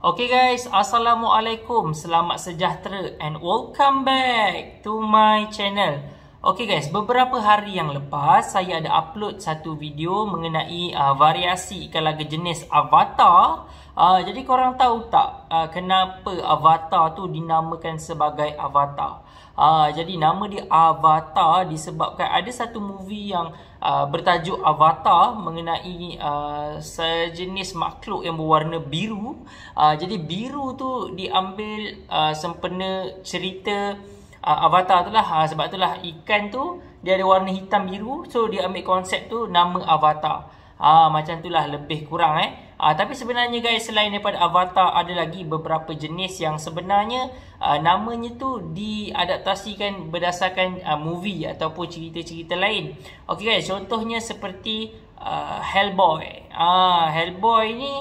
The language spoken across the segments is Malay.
Okay guys, Assalamualaikum, selamat sejahtera and welcome back to my channel Okay guys, beberapa hari yang lepas saya ada upload satu video mengenai uh, variasi kalaga jenis avatar Uh, jadi korang tahu tak uh, kenapa avatar tu dinamakan sebagai avatar? Uh, jadi nama dia avatar disebabkan ada satu movie yang uh, bertajuk avatar mengenai uh, sejenis makhluk yang berwarna biru. Uh, jadi biru tu diambil uh, sempena cerita uh, avatar tu lah. Uh, sebab tu lah ikan tu dia ada warna hitam biru. So dia ambil konsep tu nama avatar. Uh, macam tu lah lebih kurang eh. Uh, tapi sebenarnya guys selain daripada avatar ada lagi beberapa jenis yang sebenarnya uh, namanya tu diadaptasikan berdasarkan uh, movie ataupun cerita-cerita lain. Okey guys, contohnya seperti uh, Hellboy. uh, Hellboy ni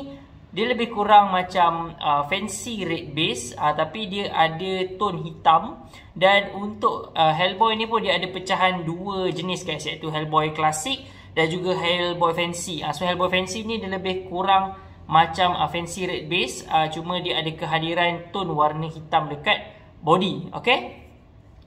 dia lebih kurang macam uh, fancy red base uh, tapi dia ada tone hitam dan untuk uh, Hellboy ni pun dia ada pecahan dua jenis guys iaitu Hellboy klasik dan juga Hellboy Fancy. Uh, ah, so Hellboy Fancy ni dia lebih kurang macam uh, ah, Fancy Red Base uh, cuma dia ada kehadiran tone warna hitam dekat body. Okay?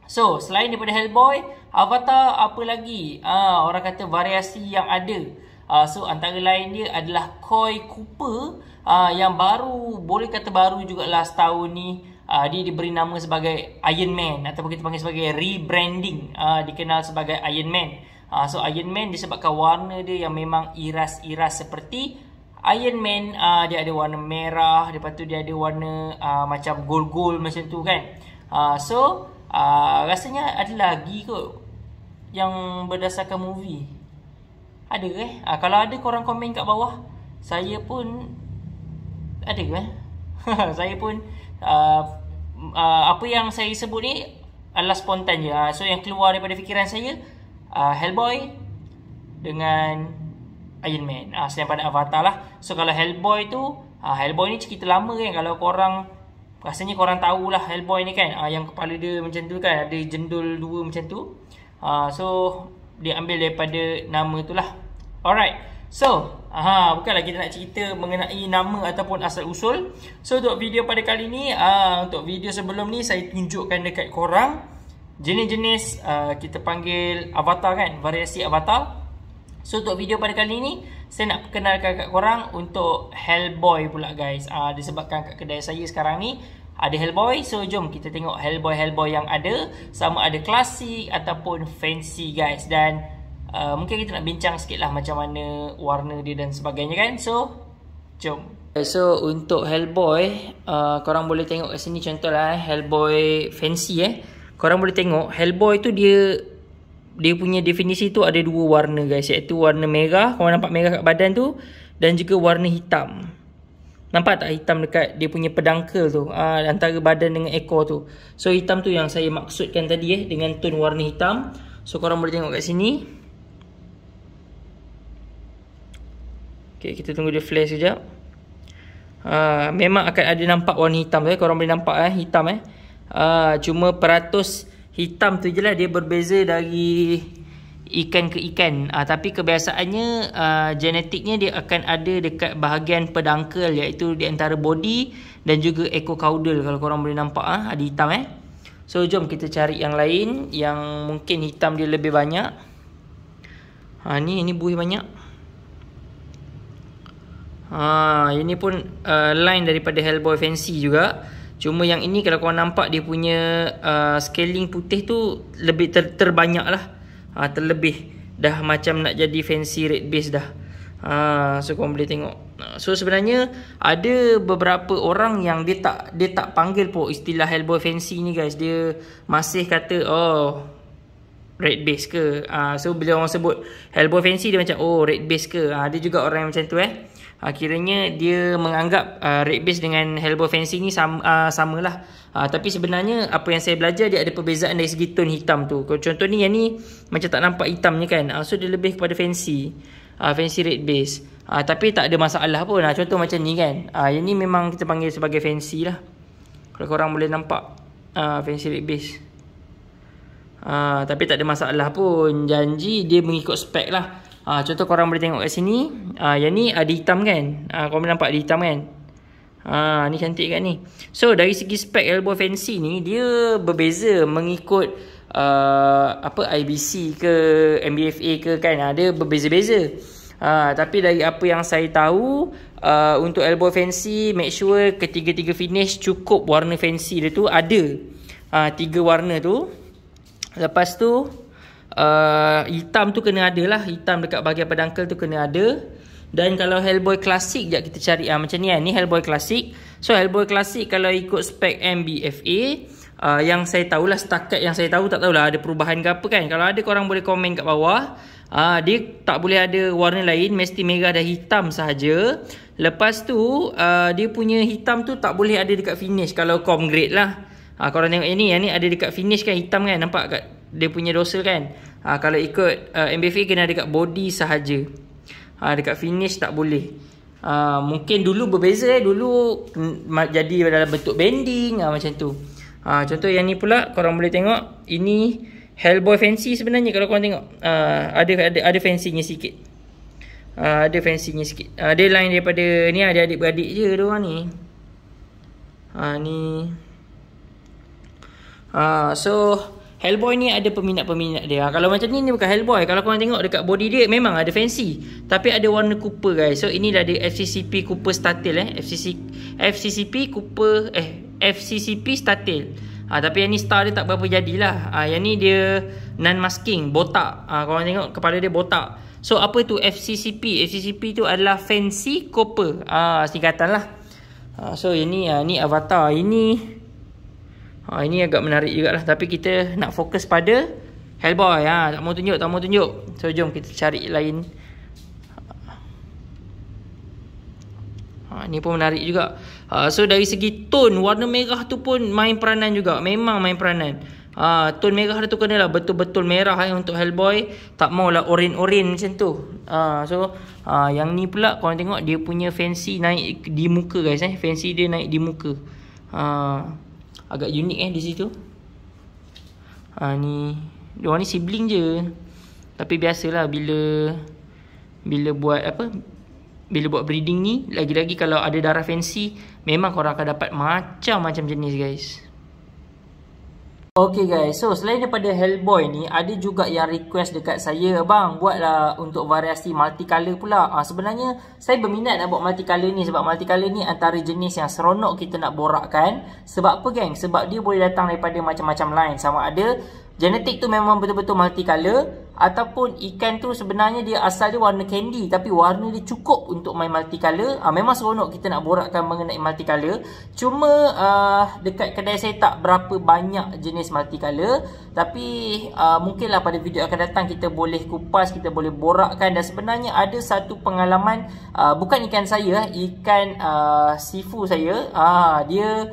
So selain daripada Hellboy, Avatar apa lagi? Uh, orang kata variasi yang ada. Uh, so antara lain dia adalah Koi Cooper uh, yang baru boleh kata baru juga last tahun ni uh, dia diberi nama sebagai Iron Man ataupun kita panggil sebagai rebranding uh, dikenal sebagai Iron Man Uh, so Iron Man disebabkan warna dia yang memang iras-iras seperti Iron Man uh, dia ada warna merah, dia patut dia ada warna uh, macam gol-gol macam tu kan. Uh, so uh, rasanya ada lagi kot yang berdasarkan movie. Ada ke? Uh, kalau ada korang komen kat bawah. Saya pun ada ke? Eh? saya pun uh, uh, apa yang saya sebut ni adalah spontan je. Uh, so yang keluar daripada fikiran saya uh, Hellboy dengan Iron Man uh, ah, selain pada Avatar lah so kalau Hellboy tu uh, Hellboy ni cerita lama kan kalau korang rasanya korang tahu lah Hellboy ni kan uh, yang kepala dia macam tu kan ada jendul dua macam tu uh, so dia ambil daripada nama tu lah alright so Aha, bukanlah kita nak cerita mengenai nama ataupun asal usul So untuk video pada kali ni uh, Untuk video sebelum ni saya tunjukkan dekat korang jenis-jenis uh, kita panggil avatar kan variasi avatar so untuk video pada kali ni saya nak perkenalkan kat korang untuk Hellboy pula guys uh, disebabkan kat kedai saya sekarang ni ada Hellboy so jom kita tengok Hellboy-Hellboy yang ada sama ada klasik ataupun fancy guys dan uh, mungkin kita nak bincang sikit lah macam mana warna dia dan sebagainya kan so jom So untuk Hellboy uh, Korang boleh tengok kat sini contoh lah eh, Hellboy fancy eh korang boleh tengok Hellboy tu dia dia punya definisi tu ada dua warna guys iaitu warna merah korang nampak merah kat badan tu dan juga warna hitam nampak tak hitam dekat dia punya pedang pedangkel tu aa, ah, antara badan dengan ekor tu so hitam tu yang saya maksudkan tadi eh dengan tone warna hitam so korang boleh tengok kat sini Okay kita tunggu dia flash sekejap aa, ah, memang akan ada nampak warna hitam tu eh korang boleh nampak eh hitam eh Uh, cuma peratus hitam tu je lah dia berbeza dari ikan ke ikan. Uh, tapi kebiasaannya uh, genetiknya dia akan ada dekat bahagian pedangkel iaitu di antara body dan juga ekor caudal kalau korang boleh nampak uh, ada hitam eh. So jom kita cari yang lain yang mungkin hitam dia lebih banyak. Ha, ni ini buih banyak. Ha, ini pun uh, line daripada Hellboy Fancy juga. Cuma yang ini kalau korang nampak dia punya uh, scaling putih tu lebih ter terbanyak lah. Ha, terlebih. Dah macam nak jadi fancy red base dah. Ha, so korang boleh tengok. Ah, so sebenarnya ada beberapa orang yang dia tak dia tak panggil pun istilah Hellboy Fancy ni guys. Dia masih kata oh red base ke uh, so bila orang sebut elbow fancy dia macam oh red base ke uh, ah, ada juga orang yang macam tu eh Akhirnya ah, dia menganggap uh, red base dengan elbow fancy ni sama uh, samalah. Uh, tapi sebenarnya apa yang saya belajar dia ada perbezaan dari segi tone hitam tu. Contoh ni yang ni macam tak nampak hitamnya kan. Uh, so dia lebih kepada fancy. Uh, fancy red base. Uh, tapi tak ada masalah pun. Uh, contoh macam ni kan. Uh, yang ni memang kita panggil sebagai fancy lah. Kalau korang boleh nampak uh, fancy red base. Ha, tapi tak ada masalah pun. Janji dia mengikut spek lah. Ha, contoh korang boleh tengok kat sini. Ha, yang ni ada hitam kan? Ha, korang nampak ada hitam kan? Ha, ni cantik kat ni. So dari segi spek elbow fancy ni dia berbeza mengikut uh, apa IBC ke MBFA ke kan. Ha, dia berbeza-beza. Ha, tapi dari apa yang saya tahu uh, untuk elbow fancy make sure ketiga-tiga finish cukup warna fancy dia tu ada. Ha, tiga warna tu. Lepas tu uh, Hitam tu kena ada lah Hitam dekat bahagian pedangkel tu kena ada Dan kalau Hellboy klasik Sekejap kita cari uh, Macam ni kan Ni Hellboy klasik So Hellboy klasik Kalau ikut spek MBFA uh, ah, Yang saya tahulah Setakat yang saya tahu Tak tahulah ada perubahan ke apa kan Kalau ada korang boleh komen kat bawah uh, Dia tak boleh ada warna lain Mesti merah dan hitam sahaja Lepas tu uh, Dia punya hitam tu Tak boleh ada dekat finish Kalau com grade lah Ha, korang tengok yang eh, ni, yang eh, ni ada dekat finish kan hitam kan. Nampak kat dia punya dosa kan. Ha, kalau ikut uh, ah, MBFA kena dekat body sahaja. Ha, dekat finish tak boleh. Uh, mungkin dulu berbeza eh Dulu jadi dalam bentuk bending uh, Macam tu uh, Contoh yang ni pula korang boleh tengok Ini Hellboy fancy sebenarnya Kalau korang tengok uh, Ada ada ada fancynya sikit uh, Ada fancynya sikit uh, Dia lain daripada ni ada adik-beradik je Dia orang ni uh, Ni Ha, so Hellboy ni ada peminat-peminat dia. Kalau macam ni, ni bukan Hellboy. Kalau kau tengok dekat body dia, memang ada fancy. Tapi ada warna Cooper guys. So, inilah dia FCCP Cooper statel eh. FCC, FCCP Cooper, eh. FCCP statel. Ah tapi yang ni star dia tak berapa jadilah. Ah yang ni dia non-masking, botak. Ah kau tengok kepala dia botak. So, apa tu FCCP? FCCP tu adalah Fancy Cooper. Ah singkatan lah. Ah, so, yang ni, ha, ni avatar. Ini... Ha, ini agak menarik juga lah. Tapi kita nak fokus pada Hellboy. Ha. Tak mau tunjuk, tak mau tunjuk. So, jom kita cari lain. Ha, ini pun menarik juga. Ha, so, dari segi tone, warna merah tu pun main peranan juga. Memang main peranan. Ha, tone merah tu kena lah betul-betul merah eh, untuk Hellboy. Tak maulah oren-oren macam tu. Ha, so, ha, yang ni pula korang tengok dia punya fancy naik di muka guys. Eh. Fancy dia naik di muka. Haa agak unik eh di situ. Ha ni, dia ni sibling je. Tapi biasalah bila bila buat apa? Bila buat breeding ni, lagi-lagi kalau ada darah fancy, memang korang akan dapat macam-macam jenis guys. Okay guys, so selain daripada Hellboy ni Ada juga yang request dekat saya Abang, buatlah untuk variasi multicolor pula ha, Sebenarnya, saya berminat nak buat multicolor ni Sebab multicolor ni antara jenis yang seronok kita nak borakkan Sebab apa geng? Sebab dia boleh datang daripada macam-macam line Sama ada genetik tu memang betul-betul multicolor ataupun ikan tu sebenarnya dia asal dia warna candy tapi warna dia cukup untuk main multicolor ha, memang seronok kita nak borakkan mengenai multicolor cuma uh, dekat kedai saya tak berapa banyak jenis multicolor tapi uh, mungkinlah pada video akan datang kita boleh kupas kita boleh borakkan dan sebenarnya ada satu pengalaman uh, bukan ikan saya eh, ikan uh, sifu saya uh, dia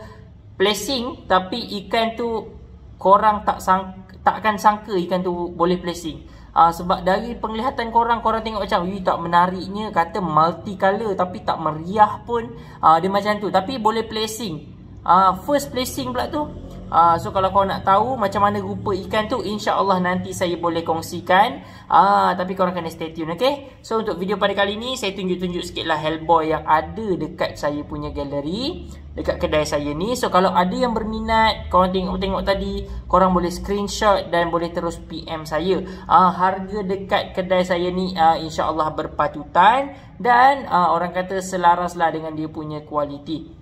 placing tapi ikan tu korang tak sangka takkan sangka ikan tu boleh placing. Ha, ah, sebab dari penglihatan korang, korang tengok macam Ui tak menariknya, kata multi multicolor tapi tak meriah pun ha, Dia macam tu, tapi boleh placing ha, ah, First placing pula tu, Uh, so kalau kau nak tahu macam mana rupa ikan tu insya-Allah nanti saya boleh kongsikan. Ah uh, tapi korang kena stay tune okay? So untuk video pada kali ni saya tunjuk-tunjuk lah hellboy yang ada dekat saya punya galeri dekat kedai saya ni. So kalau ada yang berminat, kau tengok-tengok tadi, korang boleh screenshot dan boleh terus PM saya. Ah uh, harga dekat kedai saya ni uh, insya-Allah berpatutan dan uh, orang kata selaraslah dengan dia punya kualiti.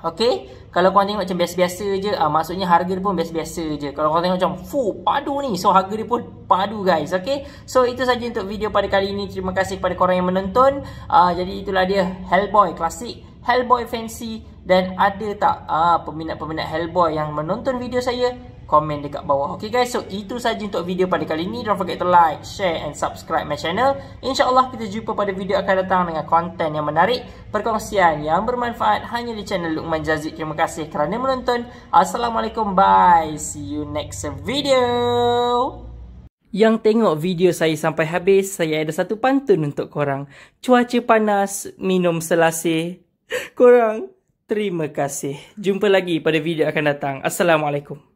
Okay, kalau korang tengok macam biasa-biasa je, uh, maksudnya harga dia pun biasa-biasa je. Kalau korang tengok macam fu padu ni, so harga dia pun padu guys, Okay, So itu saja untuk video pada kali ini. Terima kasih kepada korang yang menonton. Uh, jadi itulah dia Hellboy klasik, Hellboy fancy dan ada tak uh, peminat-peminat Hellboy yang menonton video saya komen dekat bawah. Okay guys, so itu sahaja untuk video pada kali ini. Don't forget to like, share and subscribe my channel. InsyaAllah kita jumpa pada video akan datang dengan konten yang menarik, perkongsian yang bermanfaat hanya di channel Luqman Jazid. Terima kasih kerana menonton. Assalamualaikum, bye. See you next video. Yang tengok video saya sampai habis, saya ada satu pantun untuk korang. Cuaca panas, minum selasih. Korang, terima kasih. Jumpa lagi pada video akan datang. Assalamualaikum.